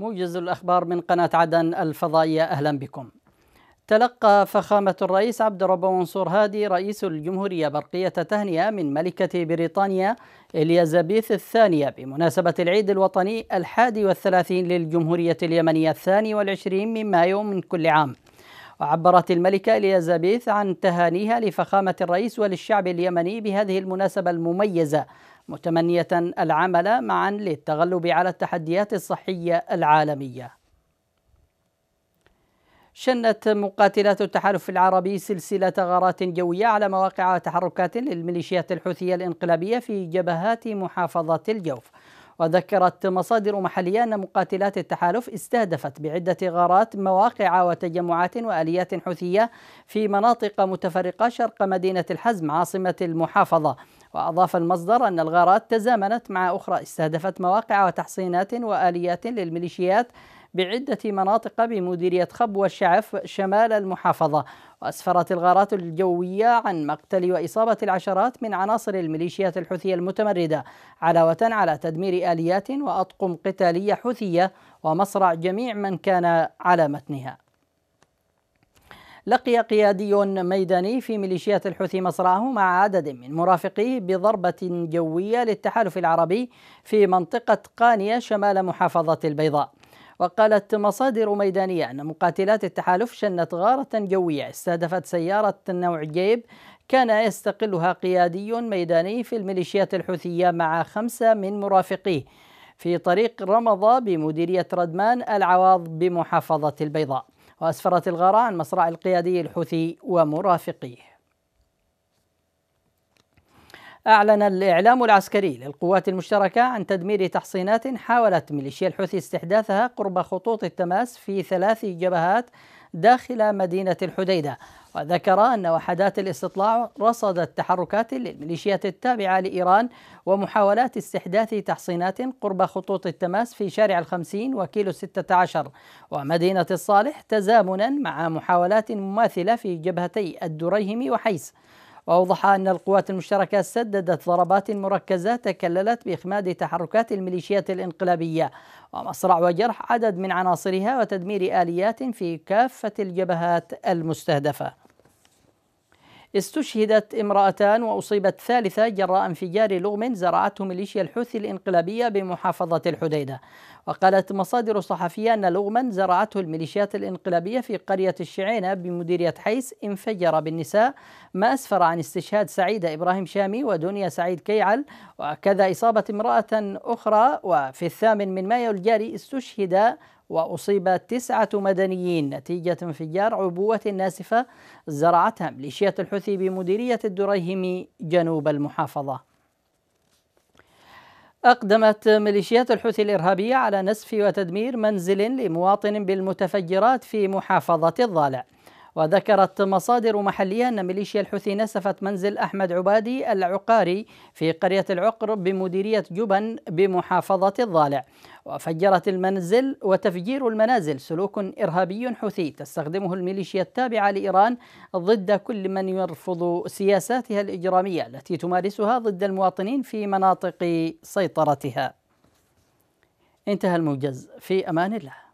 موجز الأخبار من قناة عدن الفضائية أهلا بكم تلقى فخامة الرئيس عبد الرب منصور هادي رئيس الجمهورية برقية تهنئة من ملكة بريطانيا إليزابيث الثانية بمناسبة العيد الوطني الحادي والثلاثين للجمهورية اليمنية الثاني والعشرين من مايو من كل عام وعبرت الملكة إليزابيث عن تهانيها لفخامة الرئيس وللشعب اليمني بهذه المناسبة المميزة متمنية العمل معا للتغلب على التحديات الصحية العالمية. شنت مقاتلات التحالف العربي سلسلة غارات جوية على مواقع تحركات للميليشيات الحوثية الانقلابية في جبهات محافظة الجوف. وذكرت مصادر محلية أن مقاتلات التحالف استهدفت بعدة غارات مواقع وتجمعات وآليات حوثية في مناطق متفرقة شرق مدينة الحزم عاصمة المحافظة وأضاف المصدر أن الغارات تزامنت مع أخرى استهدفت مواقع وتحصينات وآليات للميليشيات بعدة مناطق بمديرية خب والشعف شمال المحافظة وأسفرت الغارات الجوية عن مقتل وإصابة العشرات من عناصر الميليشيات الحوثية المتمردة علاوة على تدمير آليات وأطقم قتالية حوثية ومصرع جميع من كان على متنها لقي قيادي ميداني في ميليشيات الحوثي مصرعه مع عدد من مرافقيه بضربة جوية للتحالف العربي في منطقة قانية شمال محافظة البيضاء وقالت مصادر ميدانية أن مقاتلات التحالف شنت غارة جوية استهدفت سيارة نوع جيب كان يستقلها قيادي ميداني في الميليشيات الحوثية مع خمسة من مرافقيه في طريق رمضة بمديرية ردمان العواض بمحافظة البيضاء وأسفرت الغارة عن القيادي الحوثي ومرافقيه أعلن الإعلام العسكري للقوات المشتركة عن تدمير تحصينات حاولت ميليشيا الحوثي استحداثها قرب خطوط التماس في ثلاث جبهات داخل مدينة الحديدة وذكر أن وحدات الاستطلاع رصدت تحركات للميليشيات التابعة لإيران ومحاولات استحداث تحصينات قرب خطوط التماس في شارع الخمسين وكيلو ستة عشر ومدينة الصالح تزامنا مع محاولات مماثلة في جبهتي الدريهم وحيس وأوضح أن القوات المشتركة سددت ضربات مركزة تكللت بإخماد تحركات الميليشيات الانقلابية ومصرع وجرح عدد من عناصرها وتدمير آليات في كافة الجبهات المستهدفة استشهدت امرأتان وأصيبت ثالثة جراء انفجار لغم زرعته ميليشيا الحوثي الإنقلابية بمحافظة الحديدة وقالت مصادر صحفية أن لغما زرعته الميليشيات الإنقلابية في قرية الشعينة بمديرية حيس انفجر بالنساء ما أسفر عن استشهاد سعيدة إبراهيم شامي ودنيا سعيد كيعل وكذا إصابة امرأة أخرى وفي الثامن من مايو الجاري استشهد وأصيب تسعة مدنيين نتيجة انفجار عبوة ناسفة زرعتها ميليشيات الحوثي بمديرية الدريهم جنوب المحافظة أقدمت ميليشيات الحوثي الإرهابية على نسف وتدمير منزل لمواطن بالمتفجرات في محافظة الضالع وذكرت مصادر محلية أن ميليشيا الحوثي نسفت منزل أحمد عبادي العقاري في قرية العقر بمديرية جبن بمحافظة الضالع وفجرت المنزل وتفجير المنازل سلوك إرهابي حوثي تستخدمه الميليشيا التابعة لإيران ضد كل من يرفض سياساتها الإجرامية التي تمارسها ضد المواطنين في مناطق سيطرتها انتهى الموجز في أمان الله